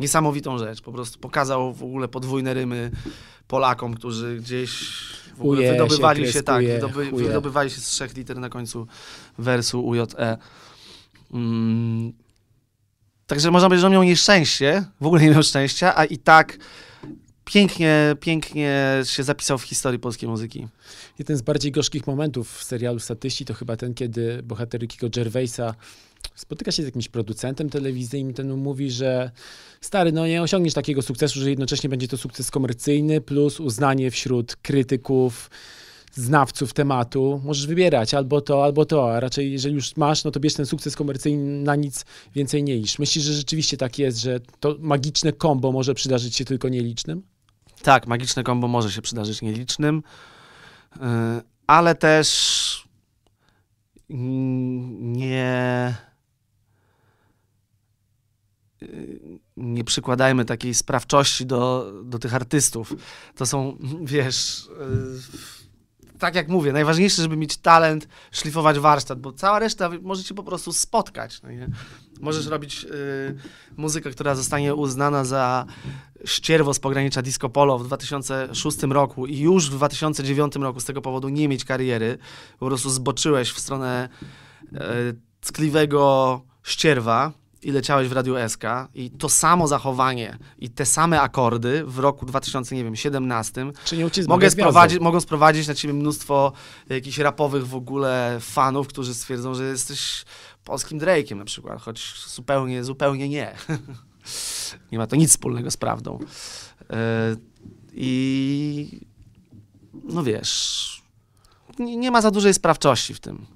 niesamowitą rzecz. Po prostu pokazał w ogóle podwójne rymy Polakom, którzy gdzieś w ogóle wydobywali się, się tak, wydoby, wydobywali się z trzech liter na końcu wersu UJE. Mm. Także można powiedzieć, że miał nieszczęście, w ogóle nie miał szczęścia, a i tak pięknie, pięknie się zapisał w historii polskiej muzyki. Jeden z bardziej gorzkich momentów w serialu Statyści to chyba ten, kiedy bohater Rikiego Gervaisa spotyka się z jakimś producentem telewizyjnym, ten mówi, że stary, no nie osiągniesz takiego sukcesu, że jednocześnie będzie to sukces komercyjny plus uznanie wśród krytyków, znawców tematu. Możesz wybierać albo to, albo to, a raczej jeżeli już masz, no to bierz ten sukces komercyjny, na nic więcej nie Myślisz, że rzeczywiście tak jest, że to magiczne kombo może przydarzyć się tylko nielicznym? Tak, magiczne kombo może się przydarzyć nielicznym, y, ale też mm, nie nie przykładajmy takiej sprawczości do, do tych artystów. To są, wiesz, e, tak jak mówię, najważniejsze, żeby mieć talent, szlifować warsztat, bo cała reszta może cię po prostu spotkać. No Możesz robić y, muzykę, która zostanie uznana za ścierwo z pogranicza disco polo w 2006 roku i już w 2009 roku z tego powodu nie mieć kariery. Po prostu zboczyłeś w stronę y, e, ckliwego ścierwa i leciałeś w Radiu SK i to samo zachowanie i te same akordy w roku 2017 mogę sprowadzić, mogą sprowadzić na ciebie mnóstwo jakichś rapowych w ogóle fanów, którzy stwierdzą, że jesteś polskim Drake'iem na przykład, choć zupełnie, zupełnie nie. nie ma to nic wspólnego z prawdą. Yy, I no wiesz, nie, nie ma za dużej sprawczości w tym.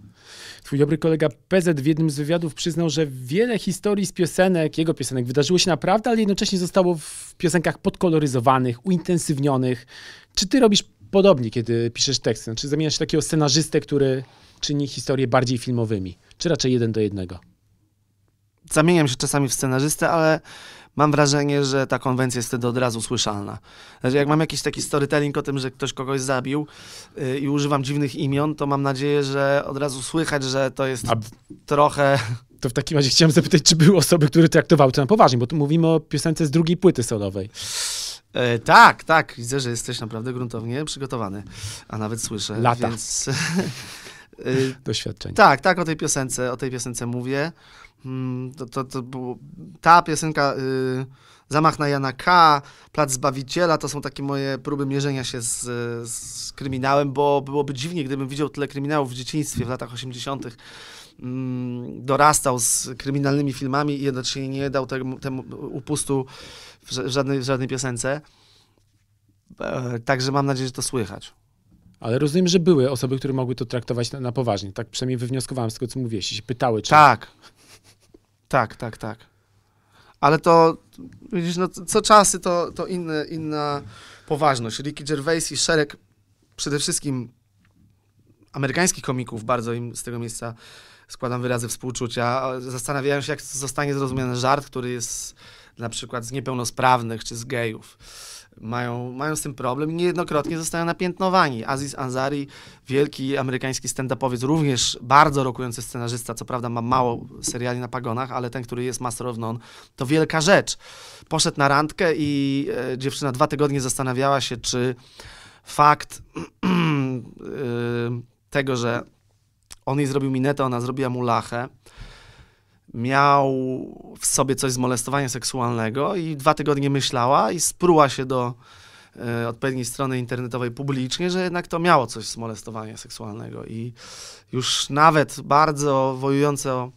Twój dobry kolega PZ w jednym z wywiadów przyznał, że wiele historii z piosenek, jego piosenek, wydarzyło się naprawdę, ale jednocześnie zostało w piosenkach podkoloryzowanych, uintensywnionych. Czy ty robisz podobnie, kiedy piszesz teksty? Znaczy zamieniasz takiego scenarzystę, który czyni historie bardziej filmowymi? Czy raczej jeden do jednego? Zamieniam się czasami w scenarzystę, ale mam wrażenie, że ta konwencja jest wtedy od razu słyszalna. Znaczy, jak mam jakiś taki storytelling o tym, że ktoś kogoś zabił yy, i używam dziwnych imion, to mam nadzieję, że od razu słychać, że to jest A... trochę to w takim razie chciałem zapytać, czy były osoby, które traktowały to na poważnie, bo tu mówimy o piosence z drugiej płyty solowej. E, tak, tak. Widzę, że jesteś naprawdę gruntownie przygotowany, a nawet słyszę. Lata. Więc... Y, Doświadczenie. Tak, tak, o tej piosence, o tej piosence mówię. Hmm, to, to, to było, ta piosenka, y, Zamach na Jana K., Plac Zbawiciela, to są takie moje próby mierzenia się z, z kryminałem, bo byłoby dziwnie, gdybym widział tyle kryminałów w dzieciństwie, w latach 80 mm, dorastał z kryminalnymi filmami i jednocześnie nie dał temu, temu upustu w żadnej, w żadnej piosence. E, także mam nadzieję, że to słychać. Ale rozumiem, że były osoby, które mogły to traktować na, na poważnie. Tak przynajmniej wywnioskowałem z tego, co mówiłeś. I się pytały, czy... Tak, tak, tak, tak. Ale to, widzisz, no, co czasy to, to inne, inna poważność. Ricky Gervais i szereg przede wszystkim amerykańskich komików, bardzo im z tego miejsca składam wyrazy współczucia, zastanawiają się, jak zostanie zrozumiany żart, który jest na przykład z niepełnosprawnych czy z gejów mają, mają z tym problem i niejednokrotnie zostają napiętnowani. Aziz Ansari, wielki amerykański stand-upowiec, również bardzo rokujący scenarzysta, co prawda ma mało seriali na pagonach, ale ten, który jest Master of None, to wielka rzecz. Poszedł na randkę i e, dziewczyna dwa tygodnie zastanawiała się, czy fakt e, tego, że on jej zrobił minetę, ona zrobiła mu lachę, miał w sobie coś z molestowania seksualnego i dwa tygodnie myślała i spruła się do y, odpowiedniej strony internetowej publicznie, że jednak to miało coś z molestowania seksualnego i już nawet bardzo wojujące o,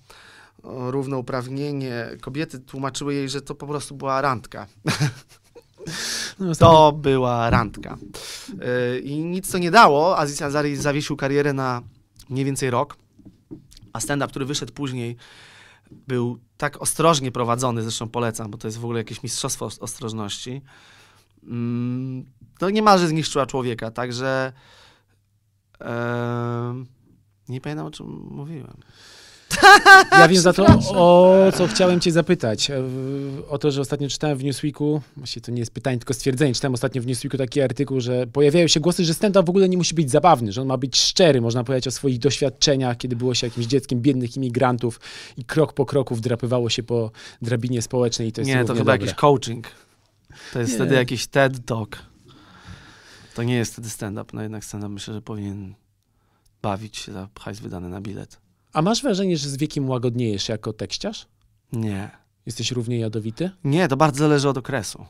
o równouprawnienie kobiety tłumaczyły jej, że to po prostu była randka. No, to była randka. Y, I nic to nie dało. Aziz Azari zawiesił karierę na mniej więcej rok, a stand-up, który wyszedł później, był tak ostrożnie prowadzony, zresztą polecam, bo to jest w ogóle jakieś mistrzostwo ostrożności, mm, to niemalże zniszczyła człowieka, także e, nie pamiętam o czym mówiłem. Ja wiem za to, o co chciałem cię zapytać. E, o to, że ostatnio czytałem w Newsweeku, właściwie to nie jest pytanie, tylko stwierdzenie, czytałem ostatnio w Newsweeku taki artykuł, że pojawiają się głosy, że stand-up w ogóle nie musi być zabawny, że on ma być szczery, można powiedzieć o swoich doświadczeniach, kiedy było się jakimś dzieckiem biednych imigrantów i krok po kroku wdrapywało się po drabinie społecznej i to jest Nie, to chyba dobre. jakiś coaching. To jest nie. wtedy jakiś TED Talk. To nie jest wtedy stand-up, no jednak stand-up myślę, że powinien bawić się za hajs wydany na bilet. A masz wrażenie, że z wiekiem łagodniejesz jako tekściarz? Nie. Jesteś równie jadowity? Nie, to bardzo zależy od okresu.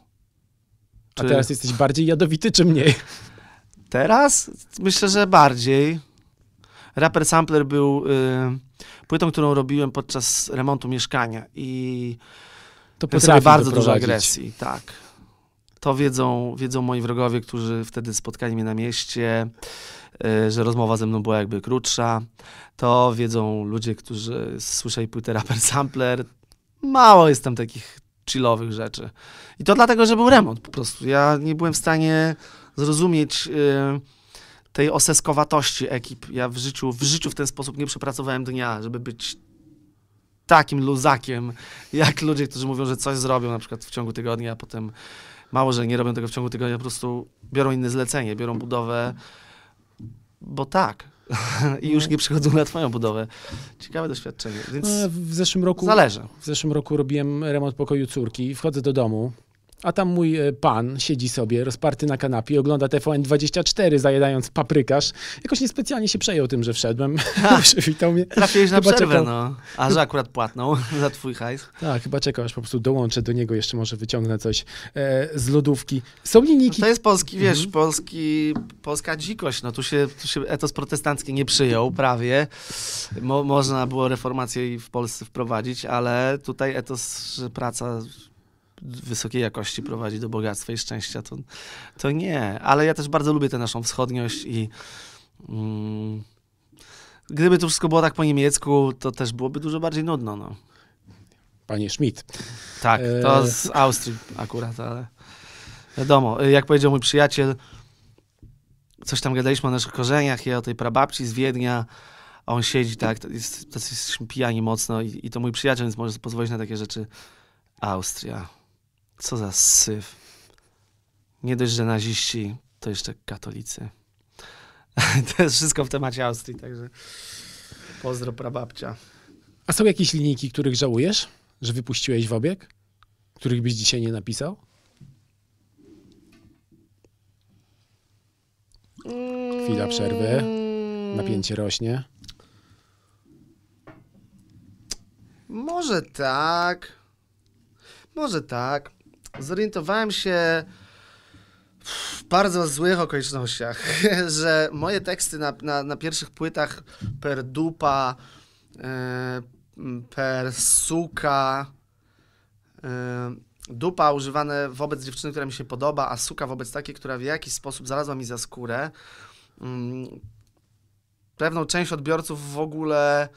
A teraz jesteś bardziej jadowity czy mniej? Teraz myślę, że bardziej. Rapper Sampler był y, płytą, którą robiłem podczas remontu mieszkania i to potrafi bardzo dużo agresji, tak. To wiedzą, wiedzą moi wrogowie, którzy wtedy spotkali mnie na mieście. Y, że rozmowa ze mną była jakby krótsza. To wiedzą ludzie, którzy słyszeli płytę Rapper Sampler. Mało jest tam takich chillowych rzeczy. I to dlatego, że był remont po prostu. Ja nie byłem w stanie zrozumieć y, tej oseskowatości ekip. Ja w życiu, w życiu w ten sposób nie przepracowałem dnia, żeby być takim luzakiem, jak ludzie, którzy mówią, że coś zrobią na przykład w ciągu tygodnia, a potem mało, że nie robią tego w ciągu tygodnia, po prostu biorą inne zlecenie, biorą budowę bo tak. I już nie przychodzą na twoją budowę. Ciekawe doświadczenie. Więc no, w zeszłym roku zależy. W zeszłym roku robiłem remont pokoju córki. Wchodzę do domu, a tam mój e, pan siedzi sobie rozparty na kanapie, ogląda TVN24, zajadając paprykarz. Jakoś niespecjalnie się przejął tym, że wszedłem. Przywitał mnie. Trafiłeś na chyba przerwę, czekał... no. A że akurat płatną za twój hajs. Tak, chyba czekał, aż po prostu dołączę do niego, jeszcze może wyciągnę coś e, z lodówki. Są linijki... No to jest polski, mhm. wiesz, mhm. polski, polska dzikość, no tu się, tu się etos protestancki nie przyjął prawie. Mo, można było reformację w Polsce wprowadzić, ale tutaj etos, że praca wysokiej jakości prowadzi do bogactwa i szczęścia, to, to nie. Ale ja też bardzo lubię tę naszą wschodniość i mm, gdyby to wszystko było tak po niemiecku, to też byłoby dużo bardziej nudno. No. Panie Schmidt. Tak, e, to e... z Austrii akurat, ale wiadomo, e, jak powiedział mój przyjaciel, coś tam gadaliśmy o naszych korzeniach i o tej prababci z Wiednia, a on siedzi tak, jest, jesteśmy pijani mocno i, i to mój przyjaciel, więc może pozwolić na takie rzeczy. Austria. Co za syf. Nie dość, że naziści, to jeszcze katolicy. to jest wszystko w temacie Austrii, także pozdro prababcia. A są jakieś linijki, których żałujesz, że wypuściłeś w obieg? Których byś dzisiaj nie napisał? Chwila przerwy. Mm. Napięcie rośnie. Może tak. Może tak zorientowałem się w bardzo złych okolicznościach, że moje teksty na, na, na pierwszych płytach per dupa, e, per suka, e, dupa używane wobec dziewczyny, która mi się podoba, a suka wobec takiej, która w jakiś sposób zarazła mi za skórę. Mm, pewną część odbiorców w ogóle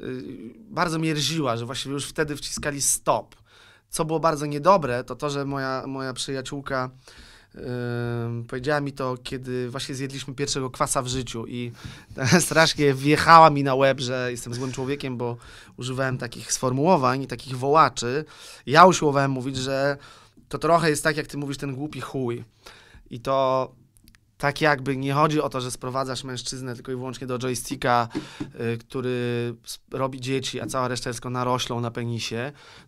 y, bardzo mierziła, że właściwie już wtedy wciskali stop co było bardzo niedobre, to to, że moja, moja przyjaciółka yy, powiedziała mi to, kiedy właśnie zjedliśmy pierwszego kwasa w życiu i strasznie wjechała mi na łeb, że jestem złym człowiekiem, bo używałem takich sformułowań i takich wołaczy. Ja usiłowałem mówić, że to trochę jest tak, jak ty mówisz, ten głupi chuj. I to tak jakby nie chodzi o to, że sprowadzasz mężczyznę tylko i wyłącznie do joysticka, y, który robi dzieci, a cała reszta jest tylko naroślą na penisie,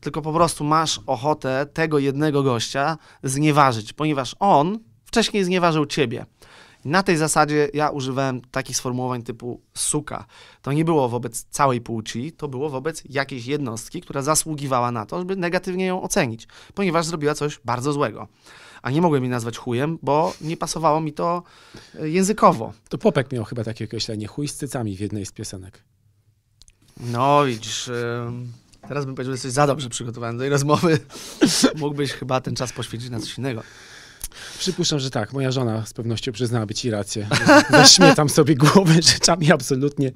tylko po prostu masz ochotę tego jednego gościa znieważyć, ponieważ on wcześniej znieważył ciebie. na tej zasadzie ja używałem takich sformułowań typu suka. To nie było wobec całej płci, to było wobec jakiejś jednostki, która zasługiwała na to, żeby negatywnie ją ocenić, ponieważ zrobiła coś bardzo złego a nie mogłem jej nazwać chujem, bo nie pasowało mi to e, językowo. To Popek miał chyba takie określenie, chuj z cycami w jednej z piosenek. No, widzisz... E, teraz bym powiedział, że jesteś za dobrze przygotowany do tej rozmowy. Mógłbyś chyba ten czas poświęcić na coś innego. Przypuszczam, że tak. Moja żona z pewnością przyznałaby ci rację. Zaśmietam sobie głowę rzeczami absolutnie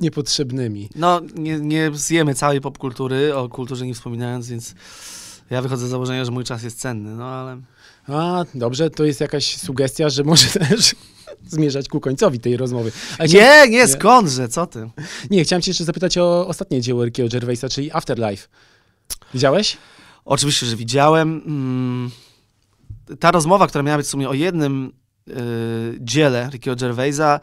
niepotrzebnymi. No, nie, nie zjemy całej popkultury, o kulturze nie wspominając, więc ja wychodzę z założenia, że mój czas jest cenny, no ale... A, dobrze, to jest jakaś sugestia, że może też zmierzać ku końcowi tej rozmowy. nie, nie, skądże, co ty? Nie, chciałem cię jeszcze zapytać o ostatnie dzieło Ricky Gervaisa, czyli Afterlife. Widziałeś? Oczywiście, że widziałem. Mm, ta rozmowa, która miała być w sumie o jednym y, dziele Ricky Gervaisa,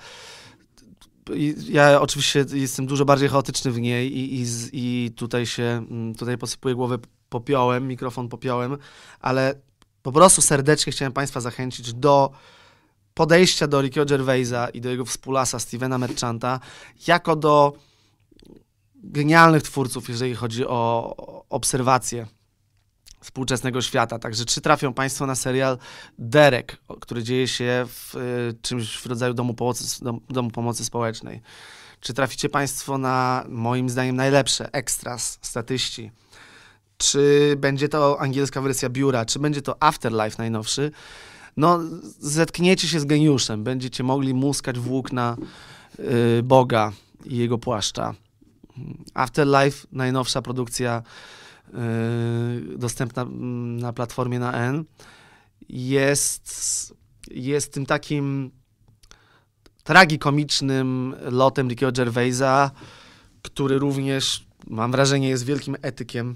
ja oczywiście jestem dużo bardziej chaotyczny w niej i, i, i tutaj się, mm, tutaj posypuję głowę popiołem, mikrofon popiołem, ale po prostu serdecznie chciałem Państwa zachęcić do podejścia do Ricky Gervaisa i do jego współlasa Stevena Merchanta jako do genialnych twórców, jeżeli chodzi o obserwacje współczesnego świata. Także czy trafią Państwo na serial Derek, który dzieje się w y, czymś w rodzaju domu pomocy, dom, domu pomocy społecznej? Czy traficie Państwo na, moim zdaniem, najlepsze, ekstras, statyści, czy będzie to angielska wersja biura, czy będzie to Afterlife najnowszy, no zetkniecie się z geniuszem, będziecie mogli muskać włókna y, Boga i jego płaszcza. Afterlife, najnowsza produkcja y, dostępna mm, na platformie na N, jest, jest tym takim tragikomicznym lotem Rickiego Gervaisa, który również, mam wrażenie, jest wielkim etykiem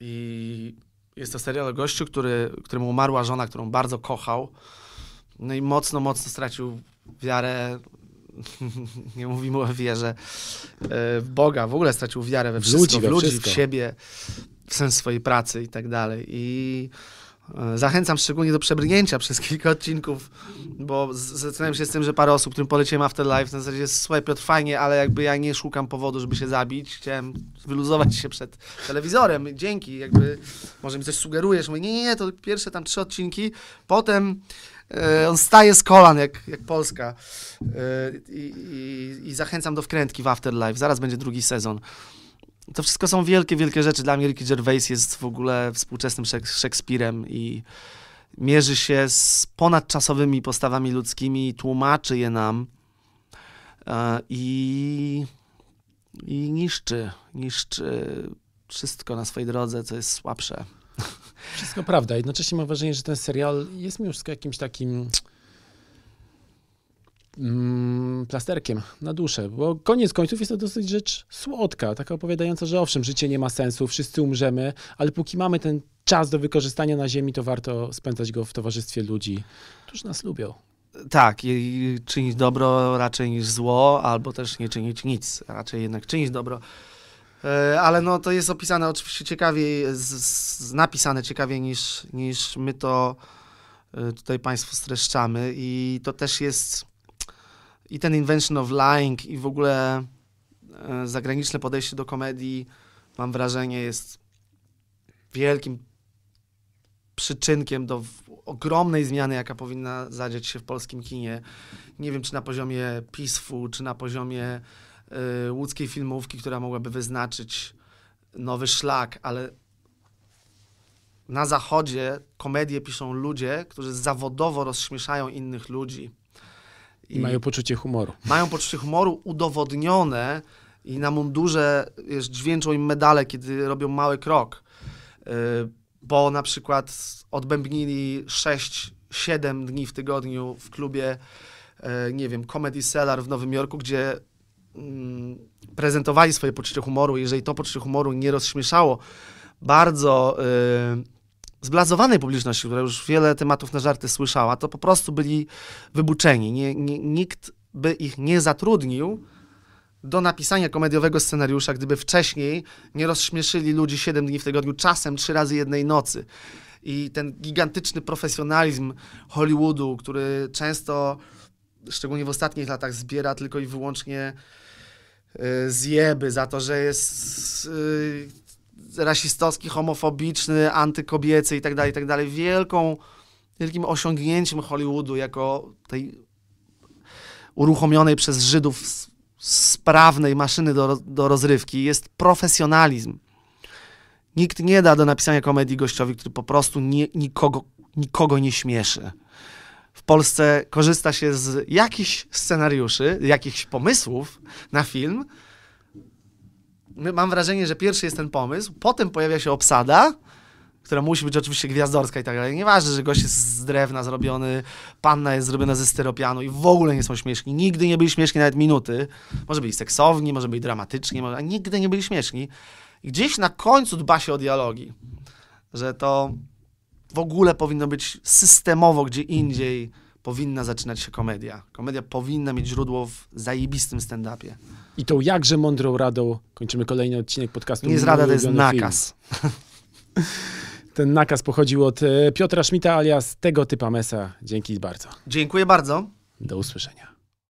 i jest to serial o gościu, który, któremu umarła żona, którą bardzo kochał. No i mocno, mocno stracił wiarę. nie mówimy o wierze e, w Boga, w ogóle stracił wiarę we wszystko, w ludzi, w, ludzi, w siebie, w sens swojej pracy i tak dalej. I E, zachęcam szczególnie do przebrnięcia przez kilka odcinków, bo zastanawiam się z tym, że parę osób, którym poleciłem Afterlife, na zasadzie słuchaj Piotr, fajnie, ale jakby ja nie szukam powodu, żeby się zabić, chciałem wyluzować się przed telewizorem, dzięki, jakby może mi coś sugerujesz, mówię, nie, nie, nie, to pierwsze tam trzy odcinki, potem e, on staje z kolan, jak, jak Polska e, i, i, i zachęcam do wkrętki w Afterlife, zaraz będzie drugi sezon to wszystko są wielkie, wielkie rzeczy. Dla mnie Ricky Gervais jest w ogóle współczesnym Szekspirem i mierzy się z ponadczasowymi postawami ludzkimi, tłumaczy je nam e, i, i niszczy, niszczy wszystko na swojej drodze, co jest słabsze. Wszystko prawda. Jednocześnie mam wrażenie, że ten serial jest mi już jakimś takim mm, plasterkiem na duszę, bo koniec końców jest to dosyć rzecz słodka, taka opowiadająca, że owszem, życie nie ma sensu, wszyscy umrzemy, ale póki mamy ten czas do wykorzystania na ziemi, to warto spędzać go w towarzystwie ludzi, którzy nas lubią. Tak, i czynić dobro raczej niż zło, albo też nie czynić nic, raczej jednak czynić dobro. E, ale no, to jest opisane oczywiście ciekawiej, z, z, napisane ciekawiej niż, niż my to e, tutaj Państwu streszczamy i to też jest i ten invention of lying i w ogóle e, zagraniczne podejście do komedii, mam wrażenie, jest wielkim przyczynkiem do ogromnej zmiany, jaka powinna zadzieć się w polskim kinie. Nie wiem, czy na poziomie PiSFu, czy na poziomie e, łódzkiej filmówki, która mogłaby wyznaczyć nowy szlak, ale na zachodzie komedie piszą ludzie, którzy zawodowo rozśmieszają innych ludzi. I, mają poczucie humoru. Mają poczucie humoru udowodnione i na mundurze jest dźwięczą im medale, kiedy robią mały krok. Y, bo na przykład odbębnili 6-7 dni w tygodniu w klubie, y, nie wiem, Comedy Cellar w Nowym Jorku, gdzie mm, prezentowali swoje poczucie humoru. Jeżeli to poczucie humoru nie rozśmieszało bardzo y, zblazowanej publiczności, która już wiele tematów na żarty słyszała, to po prostu byli wybuczeni. Nie, nie, nikt by ich nie zatrudnił do napisania komediowego scenariusza, gdyby wcześniej nie rozśmieszyli ludzi 7 dni w tygodniu, czasem trzy razy jednej nocy. I ten gigantyczny profesjonalizm Hollywoodu, który często, szczególnie w ostatnich latach, zbiera tylko i wyłącznie y, zjeby za to, że jest y, rasistowski, homofobiczny, antykobiecy itd., tak itd. Tak wielką, wielkim osiągnięciem Hollywoodu jako tej uruchomionej przez Żydów sprawnej maszyny do, do rozrywki jest profesjonalizm. Nikt nie da do napisania komedii gościowi, który po prostu nie, nikogo, nikogo nie śmieszy. W Polsce korzysta się z jakichś scenariuszy, jakichś pomysłów na film, mam wrażenie, że pierwszy jest ten pomysł, potem pojawia się obsada, która musi być oczywiście gwiazdorska i tak dalej. Nieważne, że gość jest z drewna zrobiony, panna jest zrobiona ze styropianu i w ogóle nie są śmieszni. Nigdy nie byli śmieszni nawet minuty. Może byli seksowni, może byli dramatyczni, może... a nigdy nie byli śmieszni. I gdzieś na końcu dba się o dialogi, że to w ogóle powinno być systemowo gdzie indziej powinna zaczynać się komedia. Komedia powinna mieć źródło w zajebistym stand-upie. I tą jakże mądrą radą kończymy kolejny odcinek podcastu. Nie rada, to jest nakaz. Ten nakaz pochodził od e, Piotra Szmita alias tego typa Mesa. Dzięki bardzo. Dziękuję bardzo. Do usłyszenia.